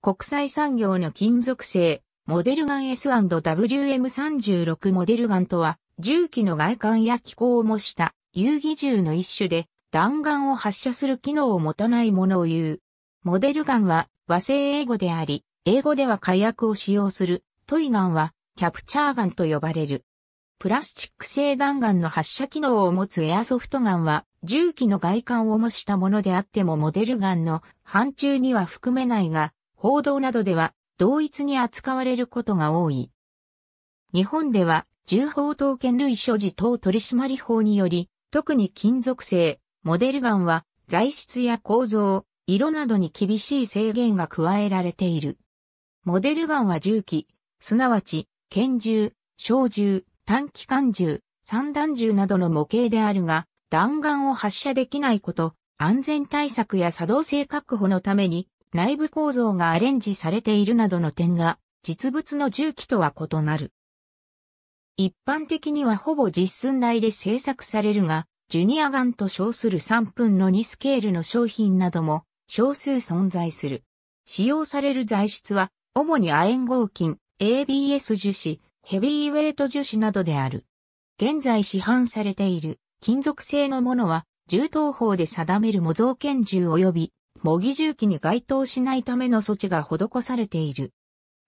国際産業の金属製、モデルガン S&WM36 モデルガンとは、銃器の外観や機構を模した遊戯銃の一種で、弾丸を発射する機能を持たないものを言う。モデルガンは和製英語であり、英語では火薬を使用するトイガンはキャプチャーガンと呼ばれる。プラスチック製弾丸の発射機能を持つエアソフトガンは銃器の外観を模したものであってもモデルガンの範疇には含めないが、報道などでは同一に扱われることが多い。日本では、銃砲刀剣類所持等取締法により、特に金属製、モデルガンは、材質や構造、色などに厳しい制限が加えられている。モデルガンは銃器、すなわち、拳銃、小銃、短期間銃、散弾銃などの模型であるが、弾丸を発射できないこと、安全対策や作動性確保のために、内部構造がアレンジされているなどの点が、実物の重機とは異なる。一般的にはほぼ実寸大で製作されるが、ジュニアガンと称する3分の2スケールの商品なども少数存在する。使用される材質は、主に亜鉛合金、ABS 樹脂、ヘビーウェイト樹脂などである。現在市販されている金属製のものは、銃刀法で定める模造拳銃及び模擬銃器に該当しないための措置が施されている。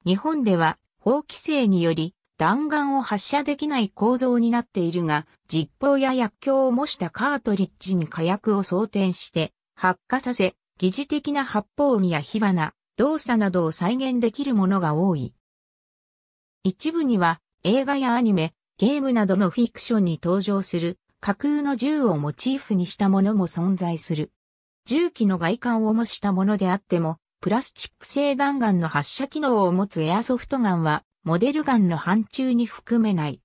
日本では法規制により弾丸を発射できない構造になっているが、実砲や薬莢を模したカートリッジに火薬を装填して発火させ、疑似的な発砲音や火花、動作などを再現できるものが多い。一部には映画やアニメ、ゲームなどのフィクションに登場する架空の銃をモチーフにしたものも存在する。銃機の外観を模したものであっても、プラスチック製弾丸の発射機能を持つエアソフトガンは、モデルガンの範疇に含めない。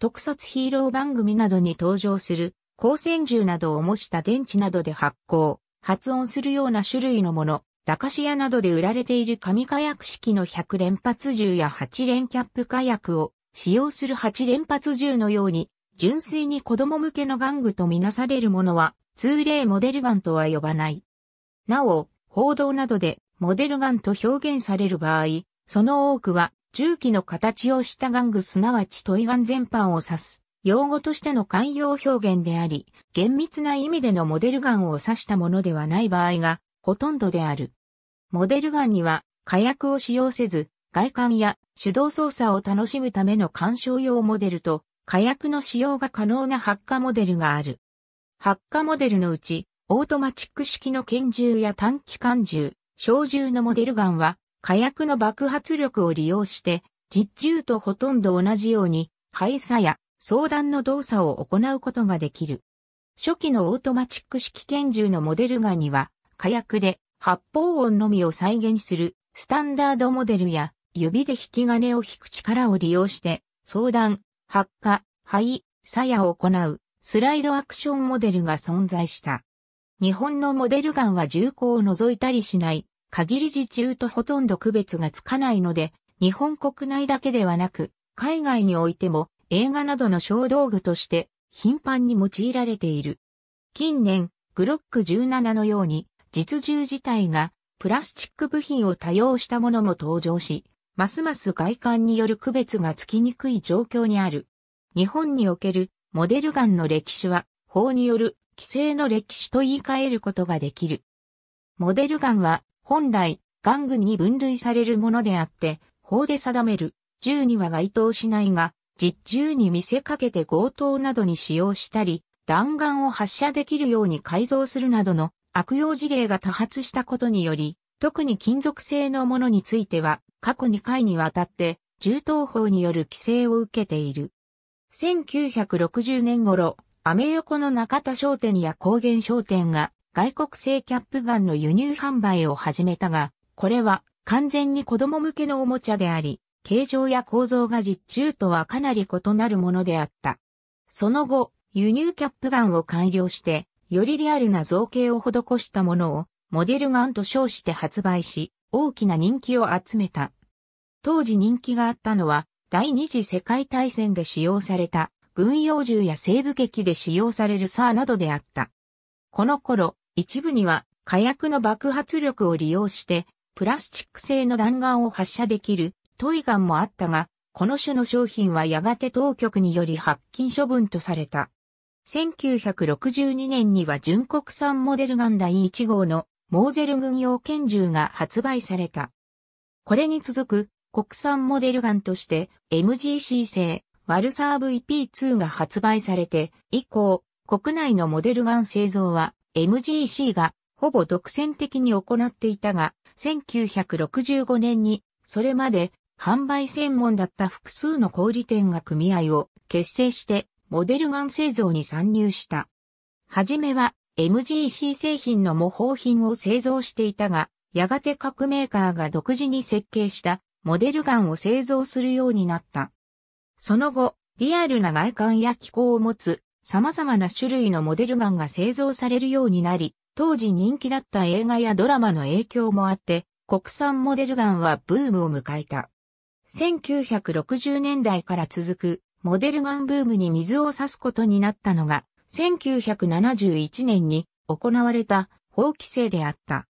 特撮ヒーロー番組などに登場する、光線銃などを模した電池などで発光、発音するような種類のもの、駄菓子屋などで売られている紙火薬式の100連発銃や8連キャップ火薬を使用する8連発銃のように、純粋に子供向けの玩具とみなされるものは通例モデルガンとは呼ばない。なお、報道などでモデルガンと表現される場合、その多くは銃器の形をした玩具すなわちトイガン全般を指す用語としての慣用表現であり、厳密な意味でのモデルガンを指したものではない場合がほとんどである。モデルガンには火薬を使用せず、外観や手動操作を楽しむための鑑賞用モデルと火薬の使用が可能な発火モデルがある。発火モデルのうち、オートマチック式の拳銃や短期間銃、小銃のモデルガンは、火薬の爆発力を利用して、実銃とほとんど同じように、排さや相談の動作を行うことができる。初期のオートマチック式拳銃のモデルガンには、火薬で発砲音のみを再現するスタンダードモデルや指で引き金を引く力を利用して、相談、発火、灰、鞘を行うスライドアクションモデルが存在した。日本のモデルガンは銃口を除いたりしない、限り時中とほとんど区別がつかないので、日本国内だけではなく、海外においても映画などの小道具として頻繁に用いられている。近年、グロック17のように実銃自体がプラスチック部品を多用したものも登場し、ますます外観による区別がつきにくい状況にある。日本におけるモデルガンの歴史は法による規制の歴史と言い換えることができる。モデルガンは本来ガン群に分類されるものであって、法で定める銃には該当しないが、実銃に見せかけて強盗などに使用したり、弾丸を発射できるように改造するなどの悪用事例が多発したことにより、特に金属製のものについては過去2回にわたって銃刀法による規制を受けている。1960年頃、アメ横の中田商店や高原商店が外国製キャップガンの輸入販売を始めたが、これは完全に子供向けのおもちゃであり、形状や構造が実中とはかなり異なるものであった。その後、輸入キャップガンを改良して、よりリアルな造形を施したものを、モデルガンと称して発売し、大きな人気を集めた。当時人気があったのは、第二次世界大戦で使用された軍用銃や西部劇で使用されるサーなどであった。この頃、一部には火薬の爆発力を利用してプラスチック製の弾丸を発射できるトイガンもあったが、この種の商品はやがて当局により発禁処分とされた。1962年には純国産モデルガン第1号のモーゼル軍用拳銃が発売された。これに続く国産モデルガンとして MGC 製ワルサー VP2 が発売されて以降、国内のモデルガン製造は MGC がほぼ独占的に行っていたが、1965年にそれまで販売専門だった複数の小売店が組合を結成してモデルガン製造に参入した。はじめは MGC 製品の模倣品を製造していたが、やがて各メーカーが独自に設計したモデルガンを製造するようになった。その後、リアルな外観や機構を持つ様々な種類のモデルガンが製造されるようになり、当時人気だった映画やドラマの影響もあって、国産モデルガンはブームを迎えた。1960年代から続くモデルガンブームに水を差すことになったのが、1971年に行われた法規制であった。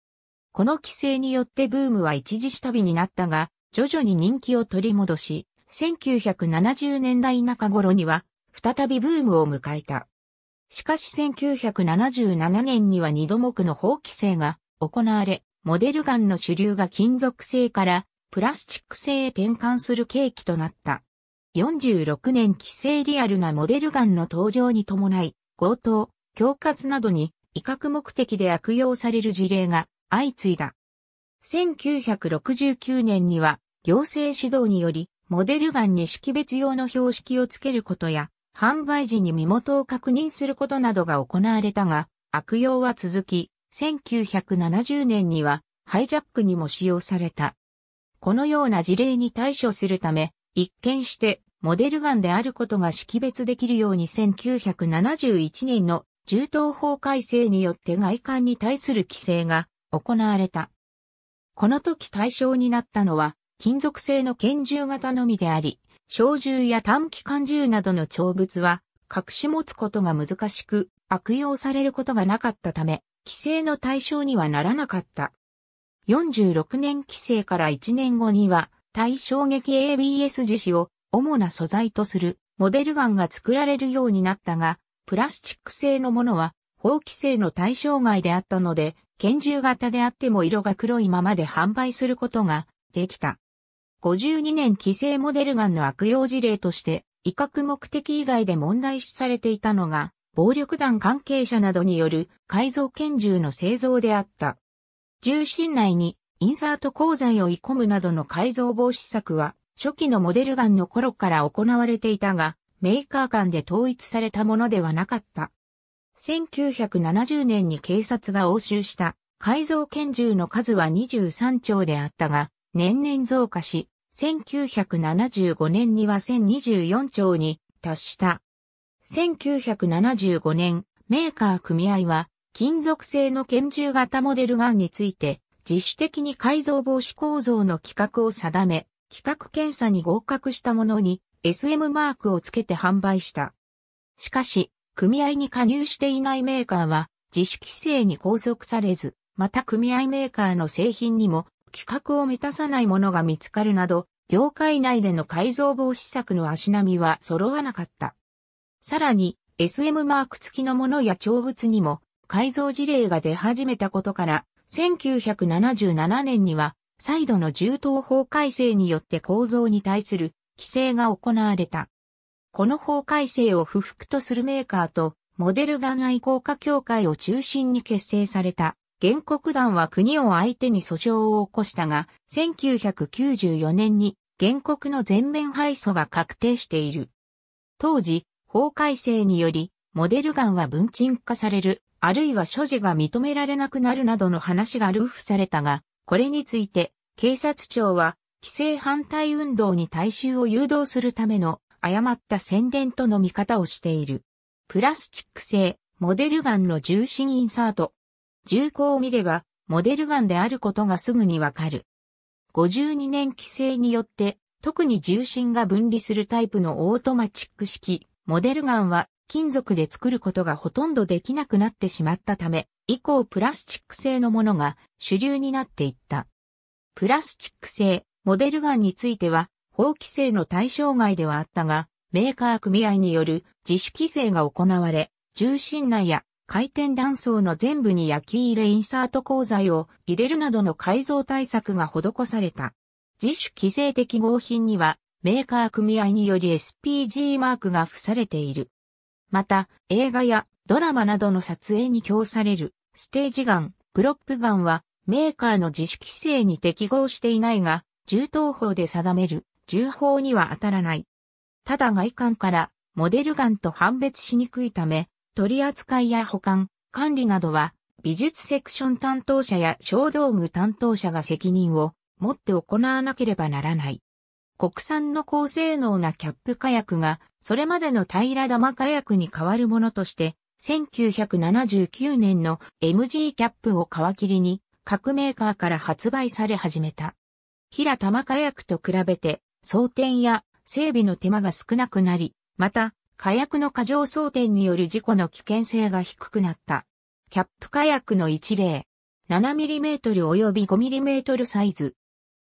この規制によってブームは一時下火になったが、徐々に人気を取り戻し、1970年代中頃には、再びブームを迎えた。しかし1977年には二度目の法規制が行われ、モデルガンの主流が金属製からプラスチック製へ転換する契機となった。46年規制リアルなモデルガンの登場に伴い、強盗、恐喝などに威嚇目的で悪用される事例が相次いだ。1969年には行政指導により、モデルガンに識別用の標識をつけることや、販売時に身元を確認することなどが行われたが、悪用は続き、1970年にはハイジャックにも使用された。このような事例に対処するため、一見してモデルガンであることが識別できるように1971年の銃刀法改正によって外観に対する規制が行われた。この時対象になったのは金属製の拳銃型のみであり、小銃や短期間銃などの長物は隠し持つことが難しく悪用されることがなかったため、規制の対象にはならなかった。46年規制から1年後には、対衝撃 ABS 樹脂を主な素材とするモデルガンが作られるようになったが、プラスチック製のものは法規制の対象外であったので、拳銃型であっても色が黒いままで販売することができた。52年規制モデルガンの悪用事例として、威嚇目的以外で問題視されていたのが、暴力団関係者などによる改造拳銃の製造であった。重心内にインサート鋼材をい込むなどの改造防止策は、初期のモデルガンの頃から行われていたが、メーカー間で統一されたものではなかった。1970年に警察が押収した改造拳銃の数は23丁であったが、年々増加し、1975年には1024兆に達した。1975年、メーカー組合は、金属製の拳銃型モデルガンについて、自主的に改造防止構造の規格を定め、規格検査に合格したものに SM マークをつけて販売した。しかし、組合に加入していないメーカーは自主規制に拘束されず、また組合メーカーの製品にも規格を満たさないものが見つかるなど、業界内での改造防止策の足並みは揃わなかった。さらに、SM マーク付きのものや長物にも改造事例が出始めたことから、1977年には再度の銃刀法改正によって構造に対する規制が行われた。この法改正を不服とするメーカーとモデルガン愛好家協会を中心に結成された原告団は国を相手に訴訟を起こしたが、1994年に原告の全面敗訴が確定している。当時、法改正により、モデルガンは文鎮化される、あるいは所持が認められなくなるなどの話がルーフされたが、これについて、警察庁は、規制反対運動に大衆を誘導するための誤った宣伝との見方をしている。プラスチック製、モデルガンの重心インサート、銃口を見れば、モデルガンであることがすぐにわかる。52年規制によって、特に重心が分離するタイプのオートマチック式、モデルガンは金属で作ることがほとんどできなくなってしまったため、以降プラスチック製のものが主流になっていった。プラスチック製、モデルガンについては、法規制の対象外ではあったが、メーカー組合による自主規制が行われ、重心内や回転断層の全部に焼き入れインサート鋼材を入れるなどの改造対策が施された。自主規制的合品にはメーカー組合により SPG マークが付されている。また映画やドラマなどの撮影に供されるステージガン、プロップガンはメーカーの自主規制に適合していないが、銃刀法で定める銃法には当たらない。ただ外観からモデルガンと判別しにくいため、取り扱いや保管、管理などは、美術セクション担当者や小道具担当者が責任を持って行わなければならない。国産の高性能なキャップ火薬が、それまでの平玉火薬に変わるものとして、1979年の MG キャップを皮切りに、各メーカーから発売され始めた。平玉火薬と比べて、装填や整備の手間が少なくなり、また、火薬の過剰装填による事故の危険性が低くなった。キャップ火薬の一例、7mm 及び 5mm サイズ。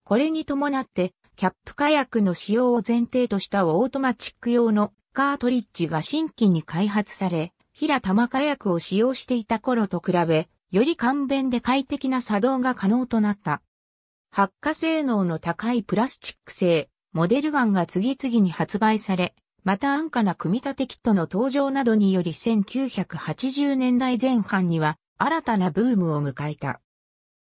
これに伴って、キャップ火薬の使用を前提としたオートマチック用のカートリッジが新規に開発され、平玉火薬を使用していた頃と比べ、より簡便で快適な作動が可能となった。発火性能の高いプラスチック製、モデルガンが次々に発売され、また安価な組み立てキットの登場などにより1980年代前半には新たなブームを迎えた。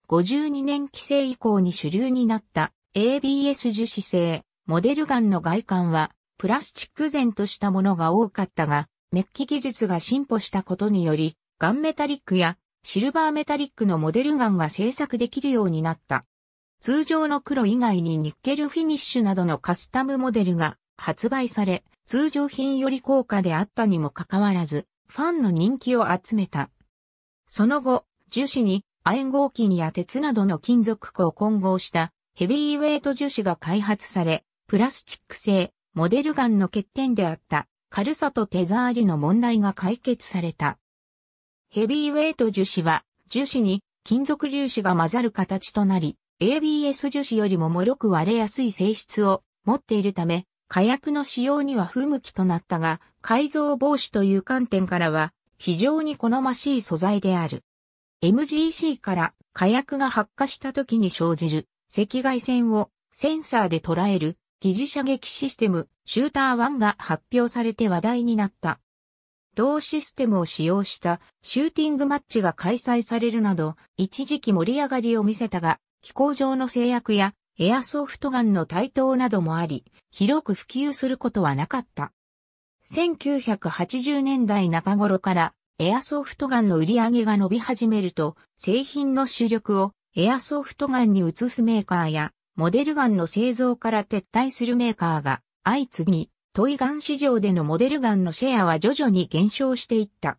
52年規制以降に主流になった ABS 樹脂製モデルガンの外観はプラスチック前としたものが多かったが、メッキ技術が進歩したことにより、ガンメタリックやシルバーメタリックのモデルガンが製作できるようになった。通常の黒以外にニッケルフィニッシュなどのカスタムモデルが発売され、通常品より高価であったにもかかわらず、ファンの人気を集めた。その後、樹脂に亜鉛合金や鉄などの金属粉を混合したヘビーウェイト樹脂が開発され、プラスチック製、モデルガンの欠点であった軽さと手触りの問題が解決された。ヘビーウェイト樹脂は樹脂に金属粒子が混ざる形となり、ABS 樹脂よりも脆く割れやすい性質を持っているため、火薬の使用には不向きとなったが、改造防止という観点からは、非常に好ましい素材である。MGC から火薬が発火した時に生じる赤外線をセンサーで捉える疑似射撃システムシューター1が発表されて話題になった。同システムを使用したシューティングマッチが開催されるなど一時期盛り上がりを見せたが気候上の制約やエアソフトガンの台頭などもあり、広く普及することはなかった。1980年代中頃からエアソフトガンの売り上げが伸び始めると、製品の主力をエアソフトガンに移すメーカーや、モデルガンの製造から撤退するメーカーが相次ぎ、トイガン市場でのモデルガンのシェアは徐々に減少していった。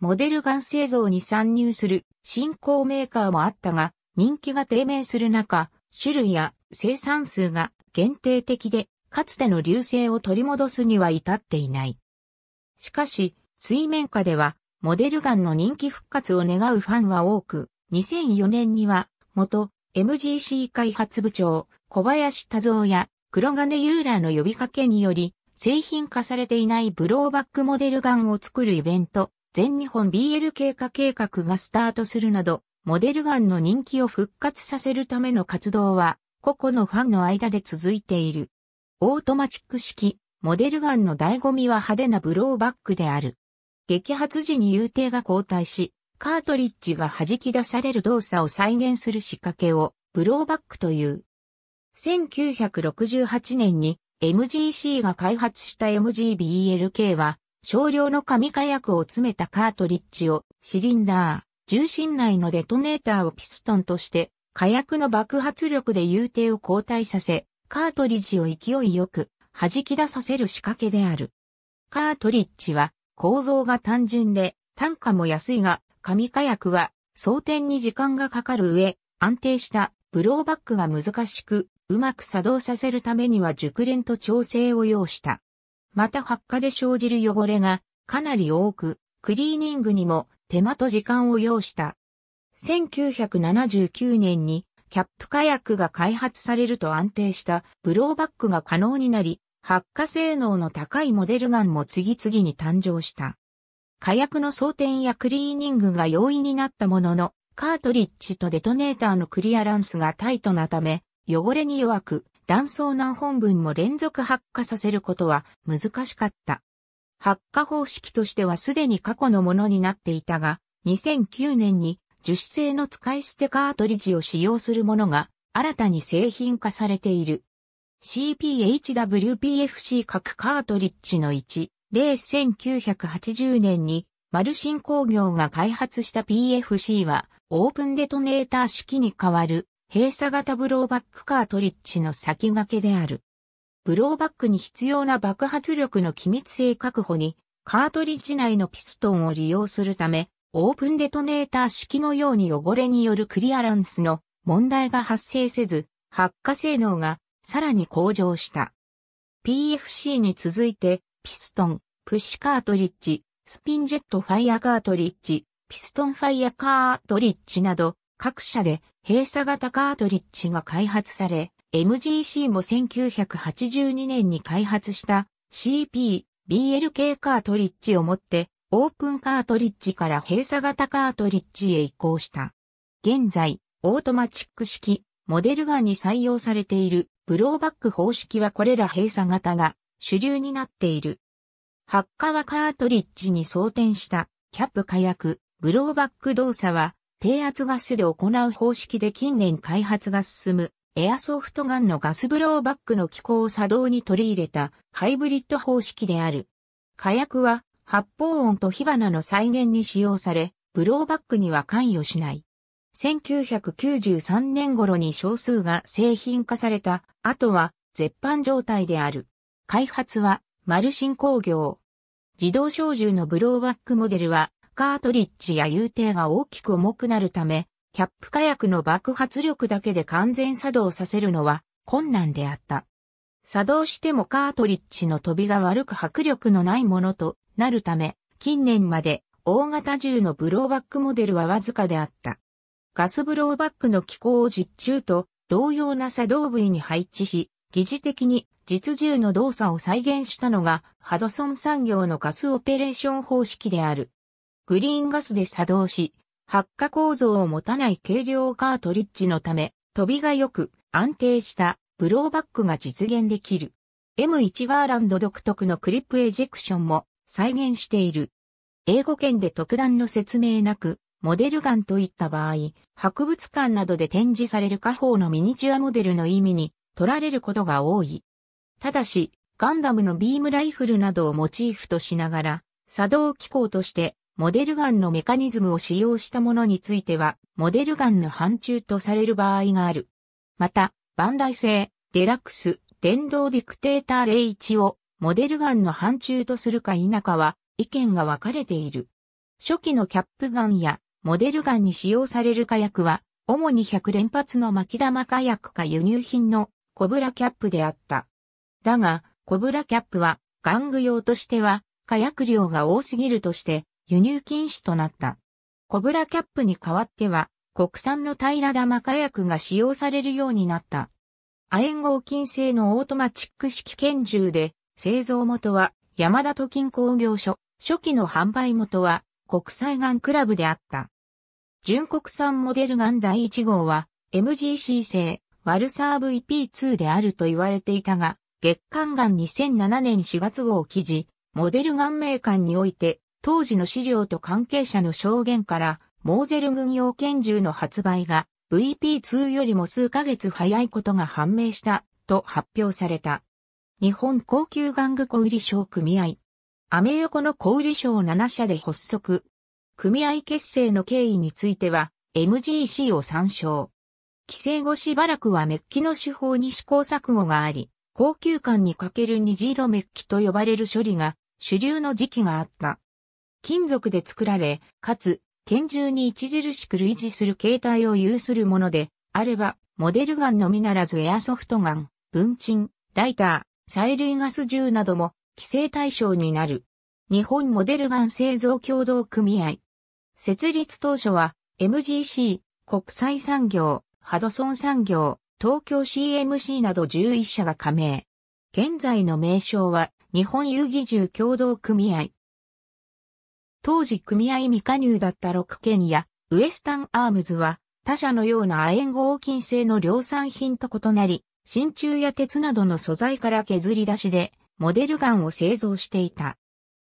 モデルガン製造に参入する新興メーカーもあったが、人気が低迷する中、種類や生産数が限定的で、かつての流星を取り戻すには至っていない。しかし、水面下では、モデルガンの人気復活を願うファンは多く、2004年には、元 MGC 開発部長、小林多蔵や黒金ユーラーの呼びかけにより、製品化されていないブローバックモデルガンを作るイベント、全日本 BL 経過計画がスタートするなど、モデルガンの人気を復活させるための活動は、個々のファンの間で続いている。オートマチック式、モデルガンの醍醐味は派手なブローバックである。激発時に遊艇が交代し、カートリッジが弾き出される動作を再現する仕掛けを、ブローバックという。1968年に MGC が開発した MGBLK は、少量の紙火薬を詰めたカートリッジをシリンダー、重心内のデトネーターをピストンとして、火薬の爆発力で遊艇を後退させ、カートリッジを勢いよく弾き出させる仕掛けである。カートリッジは構造が単純で単価も安いが、紙火薬は装填に時間がかかる上、安定したブローバックが難しく、うまく作動させるためには熟練と調整を要した。また発火で生じる汚れがかなり多く、クリーニングにも手間と時間を要した。1979年にキャップ火薬が開発されると安定したブローバックが可能になり、発火性能の高いモデルガンも次々に誕生した。火薬の装填やクリーニングが容易になったものの、カートリッジとデトネーターのクリアランスがタイトなため、汚れに弱く、断層何本分も連続発火させることは難しかった。発火方式としてはすでに過去のものになっていたが、2009年に樹脂製の使い捨てカートリッジを使用するものが新たに製品化されている。CPHWPFC 各カートリッジの1、0980年にマルシン工業が開発した PFC はオープンデトネーター式に代わる閉鎖型ブローバックカートリッジの先駆けである。ブローバックに必要な爆発力の機密性確保に、カートリッジ内のピストンを利用するため、オープンデトネーター式のように汚れによるクリアランスの問題が発生せず、発火性能がさらに向上した。PFC に続いて、ピストン、プッシュカートリッジ、スピンジェットファイアカートリッジ、ピストンファイアカートリッジなど、各社で閉鎖型カートリッジが開発され、MGC も1982年に開発した CP-BLK カートリッジをもってオープンカートリッジから閉鎖型カートリッジへ移行した。現在、オートマチック式、モデルガンに採用されているブローバック方式はこれら閉鎖型が主流になっている。発火はカートリッジに装填したキャップ火薬、ブローバック動作は低圧ガスで行う方式で近年開発が進むエアソフトガンのガスブローバックの機構を作動に取り入れたハイブリッド方式である。火薬は発砲音と火花の再現に使用され、ブローバックには関与しない。1993年頃に少数が製品化された後は絶版状態である。開発はマルシン工業。自動小銃のブローバックモデルはカートリッジや有定が大きく重くなるためキャップ火薬の爆発力だけで完全作動させるのは困難であった。作動してもカートリッジの飛びが悪く迫力のないものとなるため、近年まで大型銃のブローバックモデルはわずかであった。ガスブローバックの機構を実中と同様な作動部位に配置し、疑似的に実銃の動作を再現したのがハドソン産業のガスオペレーション方式である。グリーンガスで作動し、発火構造を持たない軽量カートリッジのため、飛びが良く安定したブローバックが実現できる。M1 ガーランド独特のクリップエジェクションも再現している。英語圏で特段の説明なく、モデルガンといった場合、博物館などで展示される家宝のミニチュアモデルの意味に取られることが多い。ただし、ガンダムのビームライフルなどをモチーフとしながら、作動機構としてモデルガンのメカニズムを使用したものについては、モデルガンの範疇とされる場合がある。また、バンダイ製、デラックス、電動ディクテーター01をモデルガンの範疇とするか否かは意見が分かれている。初期のキャップガンやモデルガンに使用される火薬は、主に100連発の巻き玉火薬か輸入品のコブラキャップであった。だが、コブラキャップは、玩具用としては、火薬量が多すぎるとして、輸入禁止となった。コブラキャップに代わっては、国産の平玉火薬が使用されるようになった。亜鉛合金製のオートマチック式拳銃で、製造元は山田都金工業所、初期の販売元は国際ガンクラブであった。純国産モデルガン第1号は MGC 製ワルサー VP2 であると言われていたが、月刊ガン2007年4月号記事、モデルガンメーカーにおいて当時の資料と関係者の証言から、モーゼル軍用拳銃の発売が VP2 よりも数ヶ月早いことが判明したと発表された。日本高級玩具小売商組合。アメ横の小売商7社で発足。組合結成の経緯については MGC を参照。規制後しばらくはメッキの手法に試行錯誤があり、高級感にかける虹色メッキと呼ばれる処理が主流の時期があった。金属で作られ、かつ、拳銃に著しく類似する形態を有するもので、あれば、モデルガンのみならずエアソフトガン、文鎮、ライター、催涙ガス銃なども、規制対象になる。日本モデルガン製造協同組合。設立当初は、MGC、国際産業、ハドソン産業、東京 CMC など11社が加盟。現在の名称は、日本遊戯銃協同組合。当時組合未加入だったケニや、ウエスタンアームズは、他社のような亜鉛合金製の量産品と異なり、真鍮や鉄などの素材から削り出しで、モデルガンを製造していた。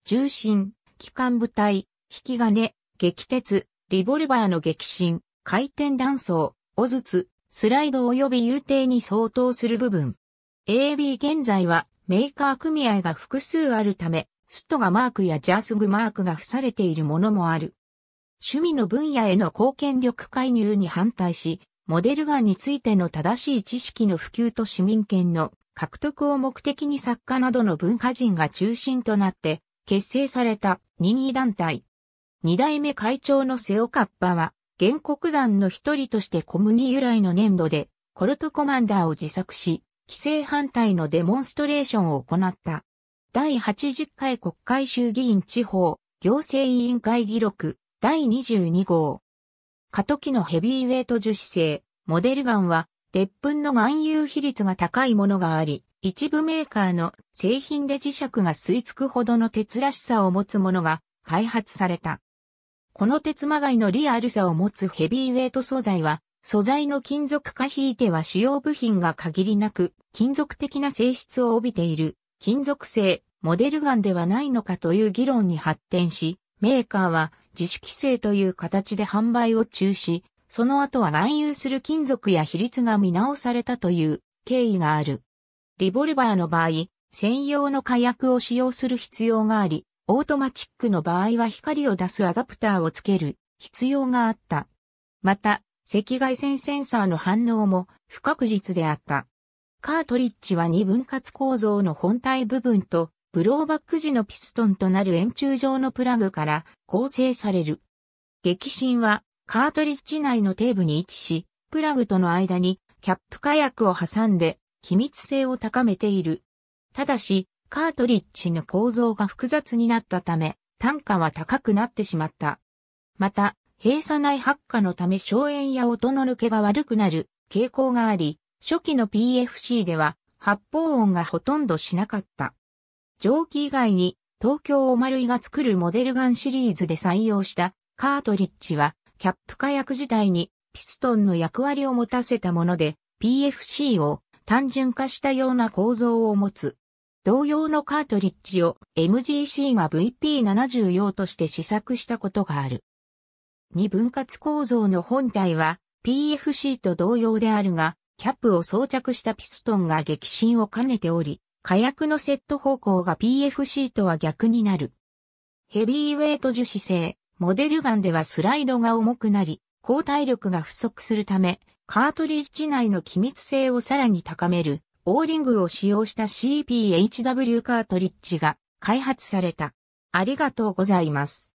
重心、機関部隊、引き金、撃鉄、リボルバーの撃心、回転断層、おずつ、スライド及び遊艇に相当する部分。AB 現在はメーカー組合が複数あるため、ストガマークやジャースグマークが付されているものもある。趣味の分野への貢献力介入に反対し、モデルガンについての正しい知識の普及と市民権の獲得を目的に作家などの文化人が中心となって結成された任意団体。二代目会長のセオカッパは、原告団の一人として小麦由来の粘土でコルトコマンダーを自作し、規制反対のデモンストレーションを行った。第80回国会衆議院地方行政委員会議録第22号。過渡期のヘビーウェイト樹脂製、モデルガンは、鉄粉の含有比率が高いものがあり、一部メーカーの製品で磁石が吸い付くほどの鉄らしさを持つものが開発された。この鉄まがいのリアルさを持つヘビーウェイト素材は、素材の金属化引いては主要部品が限りなく金属的な性質を帯びている金属製、モデルガンではないのかという議論に発展し、メーカーは自主規制という形で販売を中止、その後は乱有する金属や比率が見直されたという経緯がある。リボルバーの場合、専用の火薬を使用する必要があり、オートマチックの場合は光を出すアダプターをつける必要があった。また、赤外線センサーの反応も不確実であった。カートリッジは2分割構造の本体部分と、ブローバック時のピストンとなる円柱状のプラグから構成される。激震はカートリッジ内の底部に位置し、プラグとの間にキャップ火薬を挟んで気密性を高めている。ただし、カートリッジの構造が複雑になったため、単価は高くなってしまった。また、閉鎖内発火のため消炎や音の抜けが悪くなる傾向があり、初期の PFC では発砲音がほとんどしなかった。蒸気以外に東京を丸イが作るモデルガンシリーズで採用したカートリッジはキャップ火薬自体にピストンの役割を持たせたもので PFC を単純化したような構造を持つ。同様のカートリッジを MGC が VP70 用として試作したことがある。二分割構造の本体は PFC と同様であるがキャップを装着したピストンが激震を兼ねており、火薬のセット方向が PFC とは逆になる。ヘビーウェイト樹脂製、モデルガンではスライドが重くなり、抗体力が不足するため、カートリッジ内の機密性をさらに高める、オーリングを使用した CPHW カートリッジが開発された。ありがとうございます。